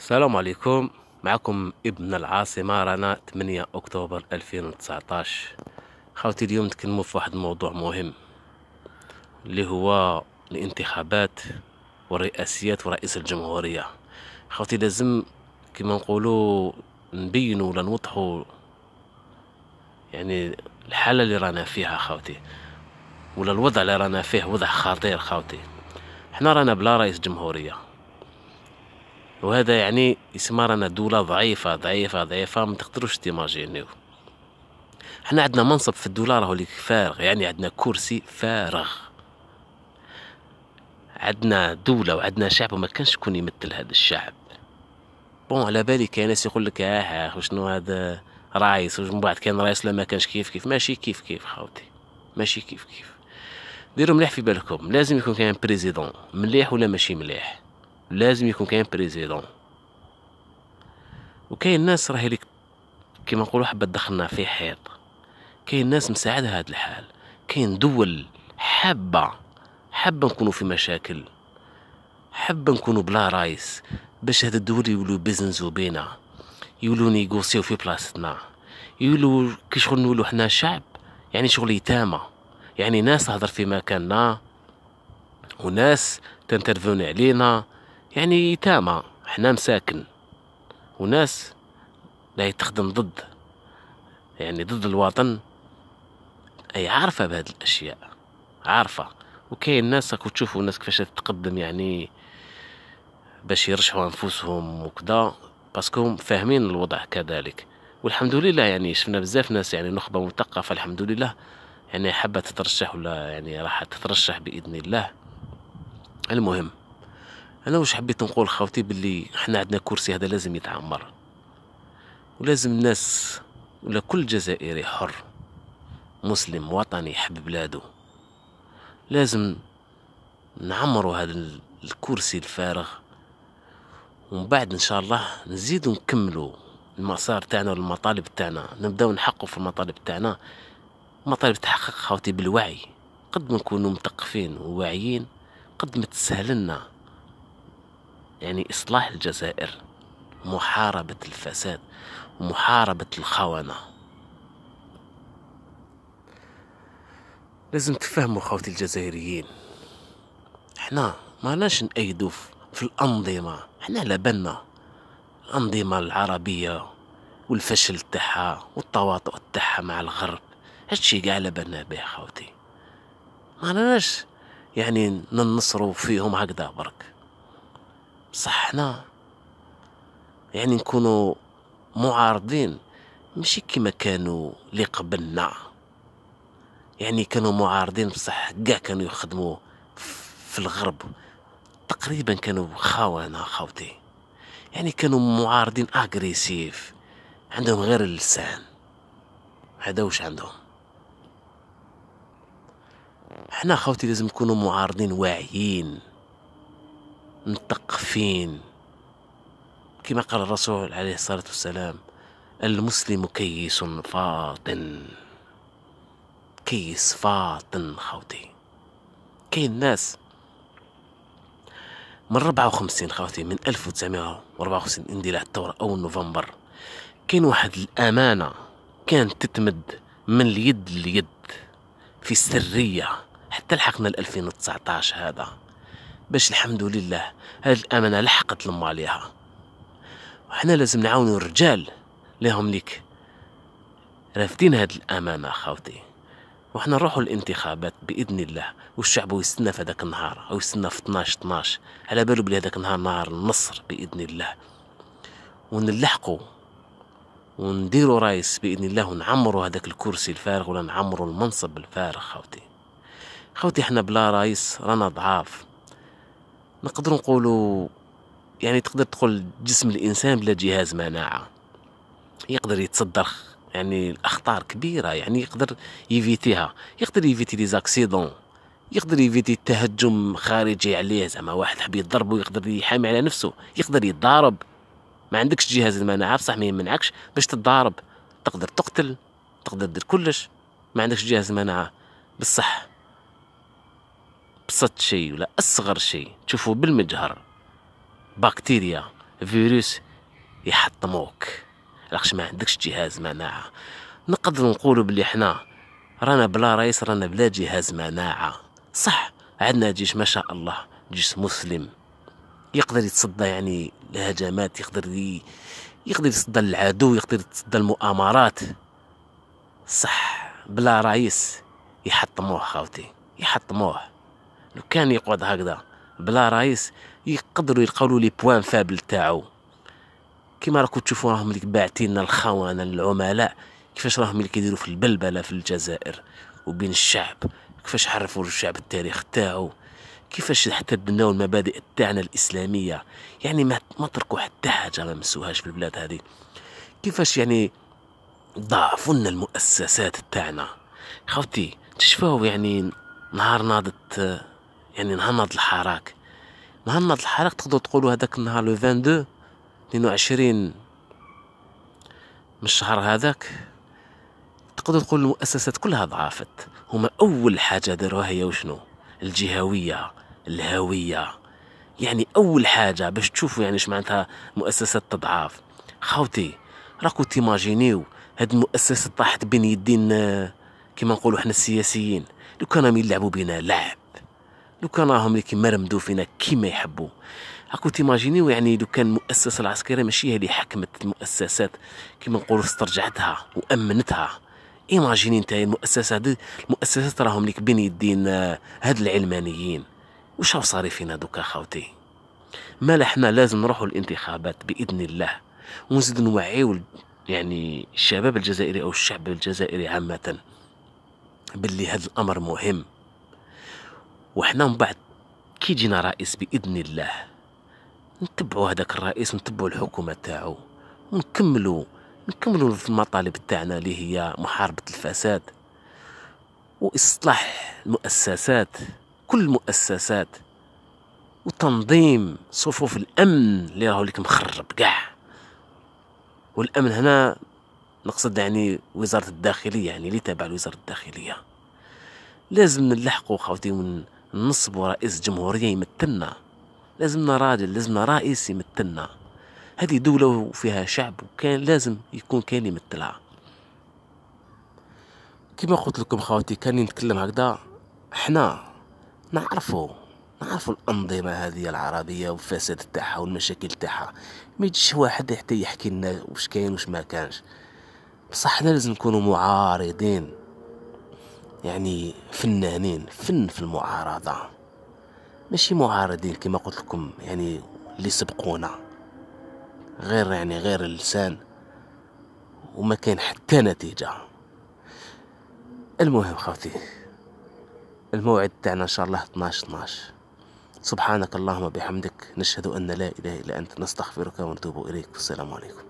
السلام عليكم معكم ابن العاصمة رانا 8 أكتوبر 2019 خاوتي اليوم نتكلموا في واحد الموضوع مهم اللي هو الانتخابات والرئاسيات ورئيس الجمهورية خاوتي لازم كما نقولوا نبينوا ولا نوضحوا يعني الحالة اللي رانا فيها خاوتي ولا الوضع اللي رانا فيه وضع خطير خاوتي حنا رانا بلا رئيس جمهورية وهذا يعني يسمى رانا دولة ضعيفة ضعيفة ضعيفة ما تقدروش تيماجينيو حنا عندنا منصب في الدولة راهو اللي فارغ يعني عندنا كرسي فارغ عندنا دولة وعندنا شعب وما كانش يكون يمثل هذا الشعب بون على بالي كاين ناس يقول لك اه, آه، شنو هذا رايس ومن بعد كان رايس لما كانش كيف كيف ماشي كيف كيف خاوتي ماشي كيف كيف ديروا مليح في بالكم لازم يكون كاين بريزيدون مليح ولا ماشي مليح لازم يكون كاين بريزيدون وكاين ناس راهي لك كيما نقولوا حبه دخلنا في حيط كاين ناس مساعدها هذا الحال كاين دول حابه حابه نكونوا في مشاكل حابه نكونوا بلا رايس باش هاد الدول يولوا بيزنسو بينا يولوا نيغوسيو في بلاصتنا يولوا كي شغل نولوا حنا شعب يعني شغل يتامى يعني ناس تهضر في مكاننا وناس تنترفون علينا يعني يتامى حنا مساكن وناس لا تخدم ضد يعني ضد الوطن اي عارفه بهاد الاشياء عارفه وكاين ناس راكو تشوفوا الناس كيفاش تتقدم يعني باش يرشحوا انفسهم وكذا باسكو فاهمين الوضع كذلك والحمد لله يعني شفنا بزاف ناس يعني نخبه مثقفه الحمد لله يعني حابه تترشح ولا يعني راح تترشح باذن الله المهم انا واش حبيت نقول خاوتي باللي حنا عندنا كرسي هذا لازم يتعمر ولازم الناس ولا كل جزائري حر مسلم وطني يحب بلادو لازم نعمروا هذا الكرسي الفارغ ومن بعد ان شاء الله نزيدو نكملوا المسار تاعنا والمطالب تاعنا نبداو نحققوا في المطالب تاعنا مطالب تحقق خاوتي بالوعي قد ما نكونوا مثقفين وواعيين قد ما تسهل لنا يعني إصلاح الجزائر محاربة الفساد ومحاربة الخونة لازم تفهموا خوتي الجزائريين احنا ما ناش نأيدو في الأنظمة احنا على بالنا الأنظمة العربية والفشل تاعها والتواطؤ تاعها مع الغرب هادشي كاع على بالنا به خوتي ما ناش يعني ننصروا فيهم هكذا برك بصح حنا يعني نكونوا معارضين ماشي كما كانوا اللي قبلنا يعني كانوا معارضين بصح كاع كانوا يخدموا في الغرب تقريبا كانوا خاوانا خاوتي يعني كانوا معارضين اغريسيف عندهم غير اللسان هذا واش عندهم حنا خاوتي لازم نكونوا معارضين واعيين مثقفين كما قال الرسول عليه الصلاة والسلام المسلم كيس فاطن كيس فاطن خوتي كاين ناس من 54 خوتي من 1954 اندلاع الثورة أو نوفمبر كاين واحد الأمانة كانت تتمد من اليد لليد في السرية حتى لحقنا 2019 هذا باش الحمد لله هاد الامانه لحقت لما عليها وحنا لازم نعاونوا الرجال هم ليك رافدين هاد الامانه خاوتي وحنا نروحوا الانتخابات باذن الله والشعب يستنى في هذاك النهار او يستنى في 12 12 على بالو بلي هذاك النهار نهار النصر باذن الله ونلحقوا ونديروا رايس باذن الله ونعمروا هذاك الكرسي الفارغ ولا نعمروا المنصب الفارغ خاوتي خاوتي احنا بلا رايس رانا ضعاف نقدر نقولوا يعني تقدر تقول جسم الانسان بلا جهاز مناعه يقدر يتصدر يعني الاخطار كبيره يعني يقدر يفيتيها يقدر يفيتي لي زاكسيدون يقدر يفيتي التهجم خارجي عليه زعما واحد حب يضربه يقدر يحامي على نفسه يقدر يتضارب ما عندكش جهاز المناعه بصح ما يمنعكش باش تتضارب تقدر تقتل تقدر دير كلش ما عندكش جهاز المناعه بصح ابسط شيء ولا اصغر شيء تشوفوه بالمجهر بكتيريا فيروس يحطموك لاخش ما عندكش جهاز مناعه نقدر نقولوا بلي حنا رانا بلا رئيس رانا بلا جهاز مناعه صح عندنا جيش ما شاء الله جيش مسلم يقدر يتصدى يعني الهجمات يقدر ي... يقدر يتصدى للعدو يقدر يتصدى المؤامرات صح بلا رئيس يحطموه خاوتي يحطموه لو كان يقعد هكذا بلا رئيس يقدروا يلقاو لي بوان فابل تاعو كيما راكم تشوفوا راهم اللي باعتين الخونه العملاء كيفاش راهم اللي كيديروا في البلبله في الجزائر وبين الشعب كيفاش حرفوا الشعب التاريخ تاعو كيفاش حتى بناو المبادئ تاعنا الاسلاميه يعني ما ما تركوا حتى حاجه ما مسوهاش في البلاد هذه كيفاش يعني ضعفوا لنا المؤسسات تاعنا خوتي تشفاو يعني نهار ناضت يعني نهنض الحراك نهنض الحراك تقدر تقولوا هذاك النهار لو 22 22 من الشهر هذاك تقدر تقول المؤسسات كلها ضعفت هما اول حاجه داروها هي وشنو الجهويه الهويه يعني اول حاجه باش تشوفوا يعني اش معناتها مؤسسات تضعاف خاوتي راكو تيماجينيو هاد المؤسسه طاحت بين يدين آه، كيما نقولوا حنا السياسيين لو كانوا يلعبوا بينا لعب لو كان راهم اللي كيما رمدو فينا كيما يحبوا هاكو تيماجينيو يعني لو كان المؤسسه العسكريه ماشي هي اللي حكمت المؤسسات كيما نقولوا استرجعتها وامنتها ايماجيني انت المؤسسه هذه المؤسسات راهم لك بين يدين آه، هاد العلمانيين وش راهو صاري فينا دوكا خاوتي مالا حنا لازم نروحوا الانتخابات باذن الله ونزيد نوعيو يعني الشباب الجزائري او الشعب الجزائري عامه باللي هذا الامر مهم وحنا من بعد كي جينا رئيس باذن الله نتبعوا هذاك الرئيس نتبعوا الحكومه تاعو ونكملوا نكملوا المطالب تاعنا اللي هي محاربه الفساد واصلاح المؤسسات كل المؤسسات وتنظيم صفوف الامن اللي راهو لك مخرب كاع والامن هنا نقصد يعني وزاره الداخليه يعني اللي تابع لوزاره الداخليه لازم نلحقوا خاوتي ون... نصبوا رئيس جمهورية يمثلنا لازمنا راجل لازمنا رئيس يمثلنا هذه دولة وفيها شعب وكان لازم يكون كان يمثلها كما قلت لكم خواتي كان نتكلم هكذا حنا نعرفوا نعرفوا الأنظمة هذه العربية والفساد تاعها والمشاكل تاعها ما يجيش واحد حتى يحكي لنا واش كاين واش ما كانش بصح حنا لازم نكونوا معارضين يعني فنانين فن في المعارضة ماشي معارضين كما قلت لكم يعني اللي سبقونا غير يعني غير اللسان وما كان حتى نتيجة المهم خوتي الموعد تاعنا ان شاء الله 12 12 سبحانك اللهم بحمدك نشهد ان لا اله الا انت نستغفرك ونتوب اليك والسلام عليكم